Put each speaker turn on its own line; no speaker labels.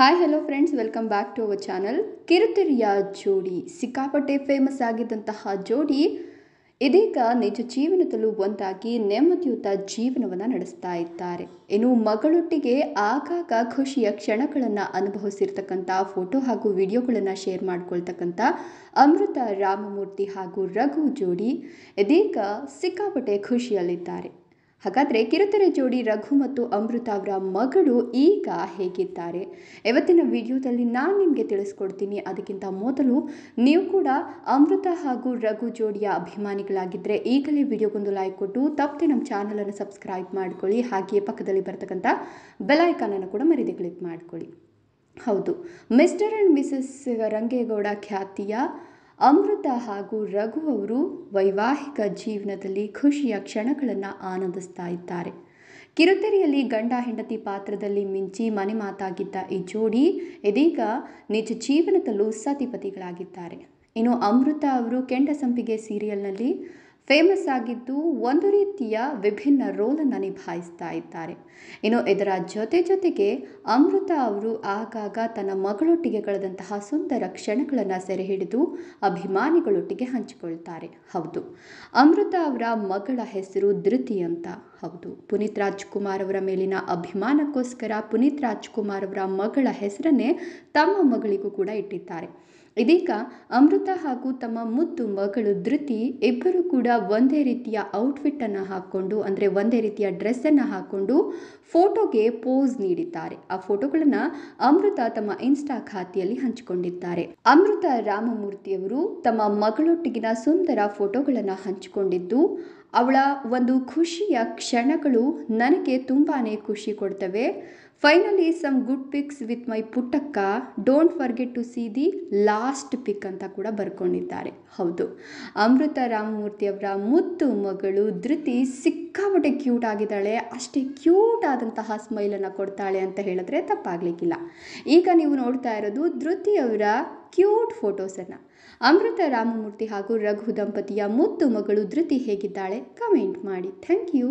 hi hello friends welcome back to our channel ಕಿರುತೆರಿಯ ಜೋಡಿ ಸಿಕ್ಕಾಪಟ್ಟೆ ಫೇಮಸ್ ಆಗಿದ್ದಂತಹ ಜೋಡಿ ಇದೀಗ ನಿಜ ಜೀವನದಲ್ಲೂ ಒಂದಾಗಿ ನೆಮ್ಮದಿಯುತ ಜೀವನವನ್ನು ನಡೆಸ್ತಾ ಇದ್ದಾರೆ ಇನ್ನು ಮಗಳೊಟ್ಟಿಗೆ ಆಗಾಗ ಖುಷಿಯ ಕ್ಷಣಗಳನ್ನು ಅನುಭವಿಸಿರ್ತಕ್ಕಂಥ ಫೋಟೋ ಹಾಗೂ ವಿಡಿಯೋಗಳನ್ನು ಶೇರ್ ಮಾಡಿಕೊಳ್ತಕ್ಕಂಥ ಅಮೃತ ರಾಮಮೂರ್ತಿ ಹಾಗೂ ರಘು ಜೋಡಿ ಇದೀಗ ಸಿಕ್ಕಾಪಟ್ಟೆ ಖುಷಿಯಲ್ಲಿದ್ದಾರೆ ಹಾಗಾದರೆ ಕಿರುತೆರೆ ಜೋಡಿ ರಘು ಮತ್ತು ಅಮೃತ ಅವರ ಮಗಳು ಈಗ ಹೇಗಿದ್ದಾರೆ ಇವತ್ತಿನ ವಿಡಿಯೋದಲ್ಲಿ ನಾನು ನಿಮಗೆ ತಿಳಿಸ್ಕೊಡ್ತೀನಿ ಅದಕ್ಕಿಂತ ಮೊದಲು ನೀವು ಕೂಡ ಅಮೃತ ಹಾಗೂ ರಘು ಜೋಡಿಯ ಅಭಿಮಾನಿಗಳಾಗಿದ್ದರೆ ಈಗಲೇ ವಿಡಿಯೋಗೊಂದು ಲೈಕ್ ಕೊಟ್ಟು ತಪ್ಪದೆ ನಮ್ಮ ಚಾನಲನ್ನು ಸಬ್ಸ್ಕ್ರೈಬ್ ಮಾಡಿಕೊಳ್ಳಿ ಹಾಗೆಯೇ ಪಕ್ಕದಲ್ಲಿ ಬರ್ತಕ್ಕಂಥ ಬೆಲೈಕನನ್ನು ಕೂಡ ಮರಿದೆ ಕ್ಲಿಕ್ ಮಾಡಿಕೊಳ್ಳಿ ಹೌದು ಮಿಸ್ಟರ್ ಆ್ಯಂಡ್ ಮಿಸಸ್ ರಂಗೇಗೌಡ ಖ್ಯಾತಿಯ ಅಮೃತ ಹಾಗೂ ರಘು ಅವರು ವೈವಾಹಿಕ ಜೀವನದಲ್ಲಿ ಖುಷಿಯ ಕ್ಷಣಗಳನ್ನು ಆನಂದಿಸ್ತಾ ಇದ್ದಾರೆ ಕಿರುತೆರೆಯಲ್ಲಿ ಗಂಡ ಹೆಂಡತಿ ಪಾತ್ರದಲ್ಲಿ ಮಿಂಚಿ ಮನೆ ಮಾತಾಗಿದ್ದ ಈ ಜೋಡಿ ಇದೀಗ ನಿಜ ಜೀವನದಲ್ಲೂ ಸತಿಪತಿಗಳಾಗಿದ್ದಾರೆ ಇನ್ನು ಅಮೃತ ಅವರು ಕೆಂಡ ಸಂಪಿಗೆ ಸೀರಿಯಲ್ನಲ್ಲಿ ಫೇಮಸ್ ಆಗಿದ್ದು ಒಂದು ರೀತಿಯ ವಿಭಿನ್ನ ರೋಲನ್ನು ನಿಭಾಯಿಸ್ತಾ ಇದ್ದಾರೆ ಇನ್ನು ಇದರ ಜೊತೆ ಜೊತೆಗೆ ಅಮೃತ ಅವರು ಆಗಾಗ ತನ್ನ ಮಗಳೊಟ್ಟಿಗೆ ಕಳೆದಂತಹ ಸುಂದರ ಕ್ಷಣಗಳನ್ನು ಸೆರೆ ಹಿಡಿದು ಅಭಿಮಾನಿಗಳೊಟ್ಟಿಗೆ ಹಂಚಿಕೊಳ್ತಾರೆ ಹೌದು ಅಮೃತ ಅವರ ಮಗಳ ಹೆಸರು ಧೃತಿ ಅಂತ ಹೌದು ಪುನೀತ್ ರಾಜ್ಕುಮಾರ್ ಅವರ ಮೇಲಿನ ಅಭಿಮಾನಕ್ಕೋಸ್ಕರ ಪುನೀತ್ ರಾಜ್ಕುಮಾರ್ ಅವರ ಮಗಳ ಹೆಸರನ್ನೇ ತಮ್ಮ ಮಗಳಿಗೂ ಕೂಡ ಇಟ್ಟಿದ್ದಾರೆ ಇದೀಗ ಅಮೃತ ಹಾಗೂ ತಮ್ಮ ಮುದ್ದು ಮಗಳು ಧೃತಿ ಇಬ್ಬರು ಕೂಡ ಒಂದೇ ರೀತಿಯ ಔಟ್ಫಿಟ್ಟನ್ನು ಹಾಕ್ಕೊಂಡು ಅಂದರೆ ಒಂದೇ ರೀತಿಯ ಡ್ರೆಸ್ಸನ್ನು ಹಾಕೊಂಡು ಫೋಟೋಗೆ ಪೋಸ್ ನೀಡಿದ್ದಾರೆ ಆ ಫೋಟೋಗಳನ್ನು ಅಮೃತ ತಮ್ಮ ಇನ್ಸ್ಟಾ ಖಾತೆಯಲ್ಲಿ ಹಂಚಿಕೊಂಡಿದ್ದಾರೆ ಅಮೃತ ರಾಮಮೂರ್ತಿಯವರು ತಮ್ಮ ಮಗಳೊಟ್ಟಿಗಿನ ಸುಂದರ ಫೋಟೋಗಳನ್ನು ಹಂಚಿಕೊಂಡಿದ್ದು ಅವಳ ಒಂದು ಖುಷಿಯ ಕ್ಷಣಗಳು ನನಗೆ ತುಂಬಾ ಖುಷಿ ಕೊಡ್ತವೆ finally some good pics with my Puttakka don't forget to see the last pic ಅಂತ ಕೂಡ ಬರ್ಕೊಂಡಿದ್ದಾರೆ ಹೌದು ಅಮೃತ ರಾಮಮೂರ್ತಿಯವರ ಮುತ್ತು ಮಗಳು ಧೃತಿ ಸಿಕ್ ಸಿಕ್ಕಾಪಟ್ಟೆ ಕ್ಯೂಟ್ ಆಗಿದ್ದಾಳೆ ಅಷ್ಟೇ ಕ್ಯೂಟ್ ಆದಂತಹ ಸ್ಮೈಲನ್ನು ಕೊಡ್ತಾಳೆ ಅಂತ ಹೇಳಿದ್ರೆ ತಪ್ಪಾಗಲಿಕ್ಕಿಲ್ಲ ಈಗ ನೀವು ನೋಡ್ತಾ ಇರೋದು ಧೃತಿಯವರ ಅವರ ಕ್ಯೂಟ್ ಫೋಟೋಸನ್ನು ಅಮೃತ ರಾಮಮೂರ್ತಿ ಹಾಗೂ ರಘು ದಂಪತಿಯ ಮುತ್ತು ಮಗಳು ಧೃತಿ ಹೇಗಿದ್ದಾಳೆ ಕಮೆಂಟ್ ಮಾಡಿ ಥ್ಯಾಂಕ್ ಯು